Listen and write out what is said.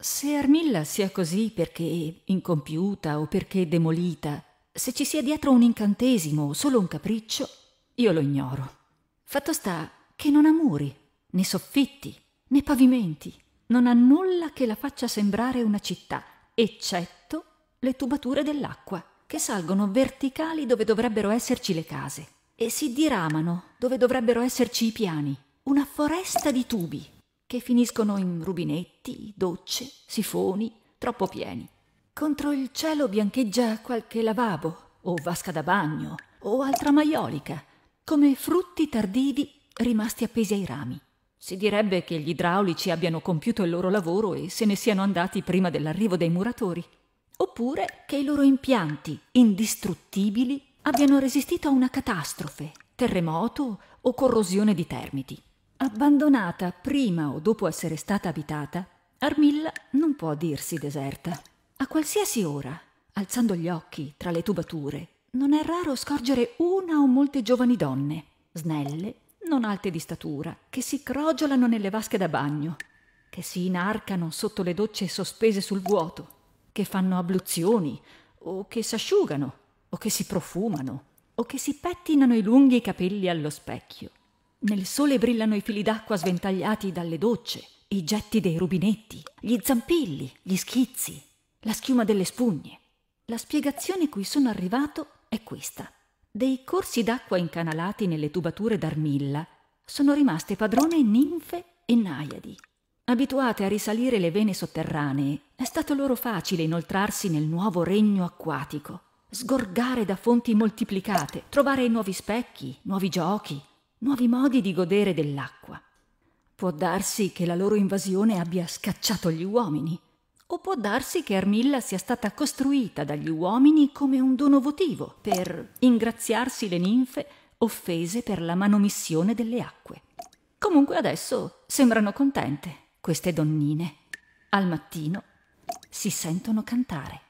Se Armilla sia così perché incompiuta o perché demolita, se ci sia dietro un incantesimo o solo un capriccio, io lo ignoro. Fatto sta che non ha muri, né soffitti, né pavimenti, non ha nulla che la faccia sembrare una città, eccetto le tubature dell'acqua, che salgono verticali dove dovrebbero esserci le case e si diramano dove dovrebbero esserci i piani. Una foresta di tubi che finiscono in rubinetti, docce, sifoni, troppo pieni. Contro il cielo biancheggia qualche lavabo, o vasca da bagno, o altra maiolica, come frutti tardivi rimasti appesi ai rami. Si direbbe che gli idraulici abbiano compiuto il loro lavoro e se ne siano andati prima dell'arrivo dei muratori, oppure che i loro impianti indistruttibili abbiano resistito a una catastrofe, terremoto o corrosione di termiti. Abbandonata prima o dopo essere stata abitata, Armilla non può dirsi deserta. A qualsiasi ora, alzando gli occhi tra le tubature, non è raro scorgere una o molte giovani donne, snelle, non alte di statura, che si crogiolano nelle vasche da bagno, che si inarcano sotto le docce sospese sul vuoto, che fanno abluzioni, o che s'asciugano, o che si profumano, o che si pettinano i lunghi capelli allo specchio. Nel sole brillano i fili d'acqua sventagliati dalle docce, i getti dei rubinetti, gli zampilli, gli schizzi, la schiuma delle spugne. La spiegazione cui sono arrivato è questa. Dei corsi d'acqua incanalati nelle tubature d'armilla sono rimaste padrone ninfe e naiadi. Abituate a risalire le vene sotterranee, è stato loro facile inoltrarsi nel nuovo regno acquatico, sgorgare da fonti moltiplicate, trovare nuovi specchi, nuovi giochi, nuovi modi di godere dell'acqua. Può darsi che la loro invasione abbia scacciato gli uomini, o può darsi che Armilla sia stata costruita dagli uomini come un dono votivo per ingraziarsi le ninfe offese per la manomissione delle acque. Comunque adesso sembrano contente queste donnine. Al mattino si sentono cantare.